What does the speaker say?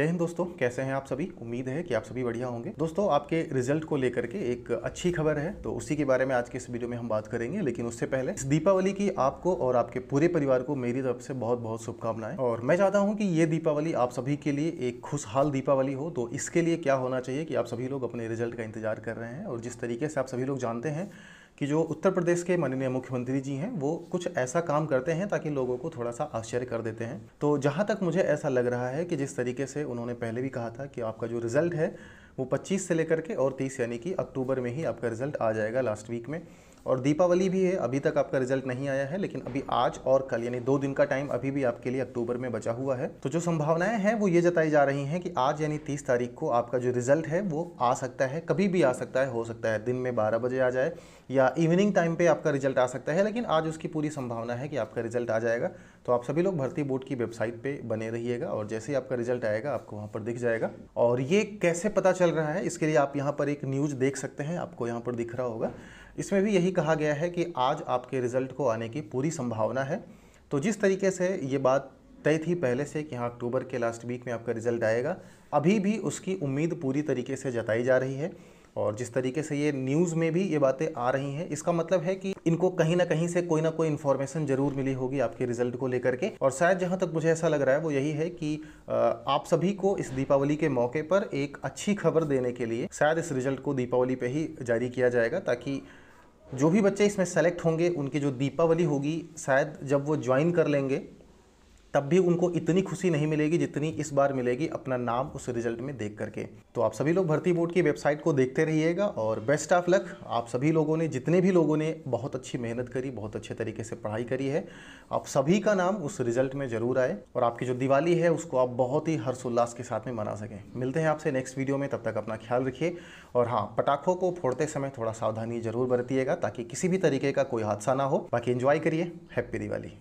जय हिंद दोस्तों कैसे हैं आप सभी उम्मीद है कि आप सभी बढ़िया होंगे दोस्तों आपके रिजल्ट को लेकर के एक अच्छी खबर है तो उसी के बारे में आज के इस वीडियो में हम बात करेंगे लेकिन उससे पहले इस दीपावली की आपको और आपके पूरे परिवार को मेरी तरफ से बहुत बहुत शुभकामनाएं और मैं चाहता हूँ कि ये दीपावली आप सभी के लिए एक खुशहाल दीपावली हो तो इसके लिए क्या होना चाहिए कि आप सभी लोग अपने रिजल्ट का इंतजार कर रहे हैं और जिस तरीके से आप सभी लोग जानते हैं कि जो उत्तर प्रदेश के माननीय मुख्यमंत्री जी हैं वो कुछ ऐसा काम करते हैं ताकि लोगों को थोड़ा सा आश्चर्य कर देते हैं तो जहाँ तक मुझे ऐसा लग रहा है कि जिस तरीके से उन्होंने पहले भी कहा था कि आपका जो रिज़ल्ट है वो 25 से लेकर के और 30 यानी कि अक्टूबर में ही आपका रिजल्ट आ जाएगा लास्ट वीक में और दीपावली भी है अभी तक आपका रिजल्ट नहीं आया है लेकिन अभी आज और कल यानी दो दिन का टाइम अभी भी आपके लिए अक्टूबर में बचा हुआ है तो जो संभावनाएं हैं वो ये जताई जा रही हैं कि आज यानी तीस तारीख को आपका जो रिजल्ट है वो आ सकता है कभी भी आ सकता है हो सकता है दिन में बारह बजे आ जाए या इवनिंग टाइम पर आपका रिजल्ट आ सकता है लेकिन आज उसकी पूरी संभावना है कि आपका रिजल्ट आ जाएगा तो आप सभी लोग भर्ती बोर्ड की वेबसाइट पे बने रहिएगा और जैसे ही आपका रिजल्ट आएगा आपको वहाँ पर दिख जाएगा और ये कैसे पता चल रहा है इसके लिए आप यहाँ पर एक न्यूज़ देख सकते हैं आपको यहाँ पर दिख रहा होगा इसमें भी यही कहा गया है कि आज आपके रिजल्ट को आने की पूरी संभावना है तो जिस तरीके से ये बात तय थी पहले से कि हाँ अक्टूबर के लास्ट वीक में आपका रिजल्ट आएगा अभी भी उसकी उम्मीद पूरी तरीके से जताई जा रही है और जिस तरीके से ये न्यूज़ में भी ये बातें आ रही हैं इसका मतलब है कि इनको कहीं ना कहीं से कोई ना कोई इन्फॉर्मेशन जरूर मिली होगी आपके रिजल्ट को लेकर के और शायद जहाँ तक मुझे ऐसा लग रहा है वो यही है कि आप सभी को इस दीपावली के मौके पर एक अच्छी खबर देने के लिए शायद इस रिजल्ट को दीपावली पर ही जारी किया जाएगा ताकि जो भी बच्चे इसमें सेलेक्ट होंगे उनकी जो दीपावली होगी शायद जब वो ज्वाइन कर लेंगे तब भी उनको इतनी खुशी नहीं मिलेगी जितनी इस बार मिलेगी अपना नाम उस रिजल्ट में देख करके तो आप सभी लोग भर्ती बोर्ड की वेबसाइट को देखते रहिएगा और बेस्ट ऑफ लक आप सभी लोगों ने जितने भी लोगों ने बहुत अच्छी मेहनत करी बहुत अच्छे तरीके से पढ़ाई करी है आप सभी का नाम उस रिजल्ट में ज़रूर आए और आपकी जो दिवाली है उसको आप बहुत ही हर्षोल्लास के साथ में मना सकें मिलते हैं आपसे नेक्स्ट वीडियो में तब तक अपना ख्याल रखिए और हाँ पटाखों को फोड़ते समय थोड़ा सावधानी जरूर बरतीएगा ताकि किसी भी तरीके का कोई हादसा ना हो बाकी इंजॉय करिए हैप्पी दिवाली